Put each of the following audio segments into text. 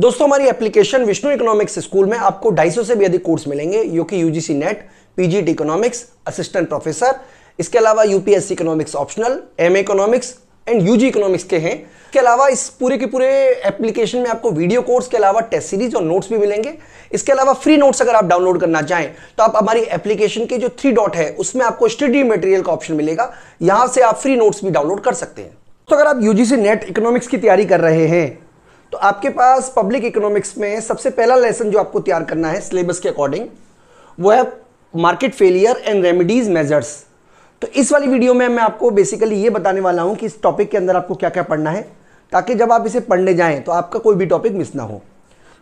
दोस्तों हमारी application Vishnu economics school में आपको 250 से भी अधिक कोर्स मिलेंगे जो कि UGC NET PGT economics assistant professor इसके अलावा UPSC economics optional M economics and UG economics के हैं इसके अलावा इस पूरे के पूरे एप्लीकेशन में आपको वीडियो कोर्स के अलावा टेस्ट सीरीज और नोट्स भी मिलेंगे इसके अलावा फ्री नोट्स अगर आप डाउनलोड करना चाहें तो आप हमारी एप्लीकेशन के जो थ्री डॉट है उसमें आपको स्टडी मटेरियल का ऑप्शन मिलेगा यहां से आप फ्री नोट्स भी डाउनलोड कर सकते हैं तो अगर आप यूजीसी नेट इकोनॉमिक्स की तैयारी कर रहे हैं तो आपके पास पब्लिक इकोनॉमिक्स में सबसे पहला लेसन जो आपको तैयार करना है सिलेबस के अकॉर्डिंग वो है market failure and remedies measures तो इस वाली वीडियो में मैं आपको बेसिकली ये बताने वाला हूँ कि इस टॉपिक के अंदर आपको क्या क्या पढ़ना है ताकि जब आप इसे पढ़ने जाएँ तो आपका कोई भी टॉपिक मिस ना हो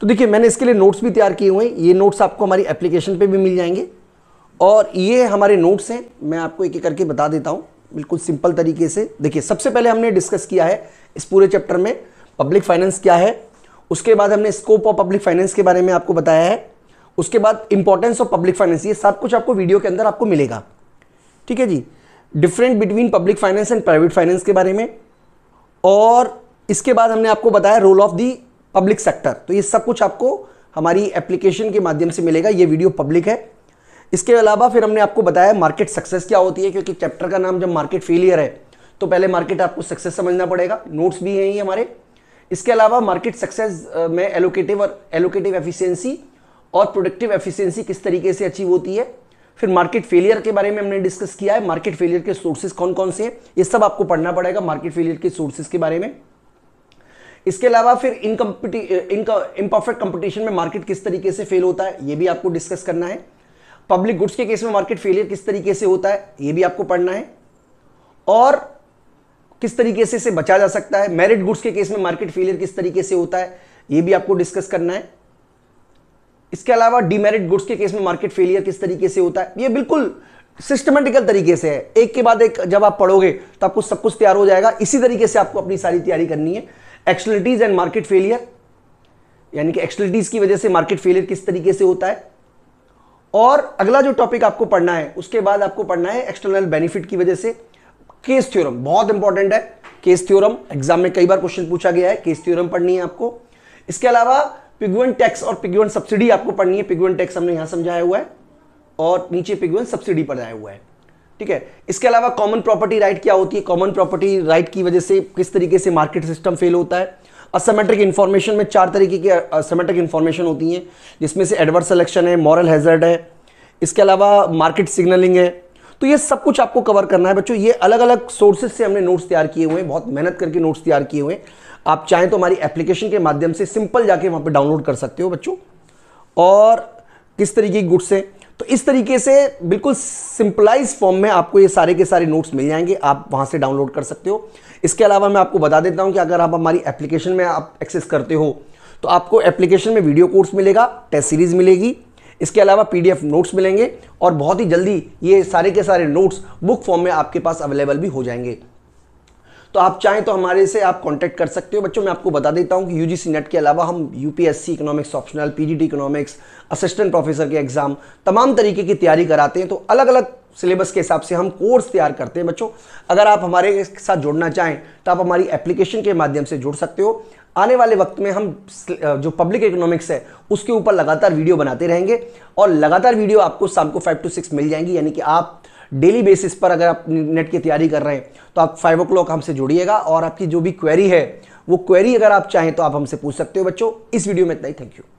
तो देखिए मैंने इसके लिए नोट्स भी तैयार किए हुए हैं ये नोट्स आपको हमारी एप्लीकेशन पर भी मिल जाएंगे और ये हमारे नोट्स हैं मैं आपको एक एक करके बता देता हूँ बिल्कुल सिंपल तरीके से देखिए सबसे पहले हमने डिस्कस किया है इस पूरे चैप्टर में पब्लिक फाइनेंस क्या है उसके बाद हमने स्कोप ऑफ पब्लिक फाइनेंस के बारे में आपको बताया है उसके बाद इंपॉर्टेंस ऑफ पब्लिक फाइनेंस ये सब कुछ आपको वीडियो के अंदर आपको मिलेगा ठीक है जी different between public finance and private finance के बारे में और इसके बाद हमने आपको बताया role of the public sector तो ये सब कुछ आपको हमारी एप्लीकेशन के माध्यम से मिलेगा ये वीडियो पब्लिक है इसके अलावा फिर हमने आपको बताया मार्केट सक्सेस क्या होती है क्योंकि चैप्टर का नाम जब मार्केट फेलियर है तो पहले मार्केट आपको सक्सेस समझना पड़ेगा नोट्स भी हैं ये हमारे इसके अलावा मार्केट सक्सेस में एलोकेटिव और एलोकेटिव एफिशिएंसी और प्रोडक्टिव एफिशिएंसी किस तरीके से अचीव होती है फिर मार्केट फेलियर के बारे में हमने डिस्कस किया है मार्केट फेलियर के सोर्सेज कौन कौन से हैं ये सब आपको पढ़ना पड़ेगा मार्केट फेलियर के सोर्सेज के बारे में इसके अलावा फिर इनकम्पिटी इनका इम्परफेक्ट कंपटीशन में मार्केट किस तरीके से फेल होता है ये भी आपको डिस्कस करना है पब्लिक गुड्स के केस में मार्केट फेलियर किस तरीके से होता है ये भी आपको पढ़ना है और किस तरीके से इसे बचा जा सकता है मेरिट गुड्स के केस में मार्केट फेलियर किस तरीके से होता है ये भी आपको डिस्कस करना है इसके अलावा डीमेरिट गुड्स के केस में मार्केट फेलियर किस तरीके से होता है ये बिल्कुल सिस्टमेटिकल तरीके से है एक के बाद एक जब आप पढ़ोगे तो आपको सब कुछ तैयार हो जाएगा इसी तरीके से आपको अपनी सारी तैयारी करनी है एक्सलिटीज एंड मार्केट फेलियर यानी कि एक्सलिटीज की वजह से मार्केट फेलियर किस तरीके से होता है और अगला जो टॉपिक आपको पढ़ना है उसके बाद आपको पढ़ना है एक्सटर्नल बेनिफिट की वजह से केस थ्योरम बहुत इंपॉर्टेंट है केस थ्योरम एग्जाम में कई बार क्वेश्चन पूछा गया है केस थ्योरम पढ़नी है आपको इसके अलावा पिगवन टैक्स और पिगवन सब्सिडी आपको पढ़नी है पिगवन टैक्स हमने यहां समझाया हुआ है और नीचे पिगवन सब्सिडी पढ़ाया हुआ है ठीक है इसके अलावा कॉमन प्रॉपर्टी राइट क्या होती है कॉमन प्रॉपर्टी राइट की वजह से किस तरीके से मार्केट सिस्टम फेल होता है असमेट्रिक इन्फॉर्मेशन में चार तरीके की असमेट्रिक इन्फॉर्मेशन होती हैं जिसमें से एडवर्स सिलेक्शन है मॉरल हैजर्ड है इसके अलावा मार्केट सिग्नलिंग है तो ये सब कुछ आपको कवर करना है बच्चों ये अलग अलग सोर्सेज से हमने नोट्स तैयार किए हुए हैं बहुत मेहनत करके नोट्स तैयार किए हुए हैं आप चाहें तो हमारी एप्लीकेशन के माध्यम से सिंपल जाके वहाँ पर डाउनलोड कर सकते हो बच्चों और किस तरीके की गुड्स हैं तो इस तरीके से बिल्कुल सिंपलाइज फॉर्म में आपको ये सारे के सारे नोट्स मिल जाएंगे आप वहाँ से डाउनलोड कर सकते हो इसके अलावा मैं आपको बता देता हूँ कि अगर आप हमारी एप्लीकेशन में आप एक्सेस करते हो तो आपको एप्लीकेशन में वीडियो कोर्स मिलेगा टेस्ट सीरीज़ मिलेगी इसके अलावा पीडीएफ नोट्स मिलेंगे और बहुत ही जल्दी ये सारे के सारे नोट्स बुक फॉर्म में आपके पास अवेलेबल भी हो जाएंगे तो आप चाहें तो हमारे से आप कांटेक्ट कर सकते हो बच्चों मैं आपको बता देता हूं कि यूजीसी नेट के अलावा हम UPSC economics optional PGT economics assistant professor के एग्जाम तमाम तरीके की तैयारी कराते हैं तो अलग अलग सिलेबस के हिसाब से हम कोर्स तैयार करते हैं बच्चों अगर आप हमारे साथ जुड़ना चाहें तो आप हमारी एप्लीकेशन के माध्यम से जुड़ सकते हो आने वाले वक्त में हम जो पब्लिक इकोनॉमिक्स है उसके ऊपर लगातार वीडियो बनाते रहेंगे और लगातार वीडियो आपको शाम को फाइव टू सिक्स मिल जाएंगी यानी कि आप डेली बेसिस पर अगर आप नेट की तैयारी कर रहे हैं तो आप फाइव ओ क्लॉक हमसे जुड़िएगा और आपकी जो भी क्वेरी है वो क्वेरी अगर आप चाहें तो आप हमसे पूछ सकते हो बच्चों इस वीडियो में इतना ही थैंक यू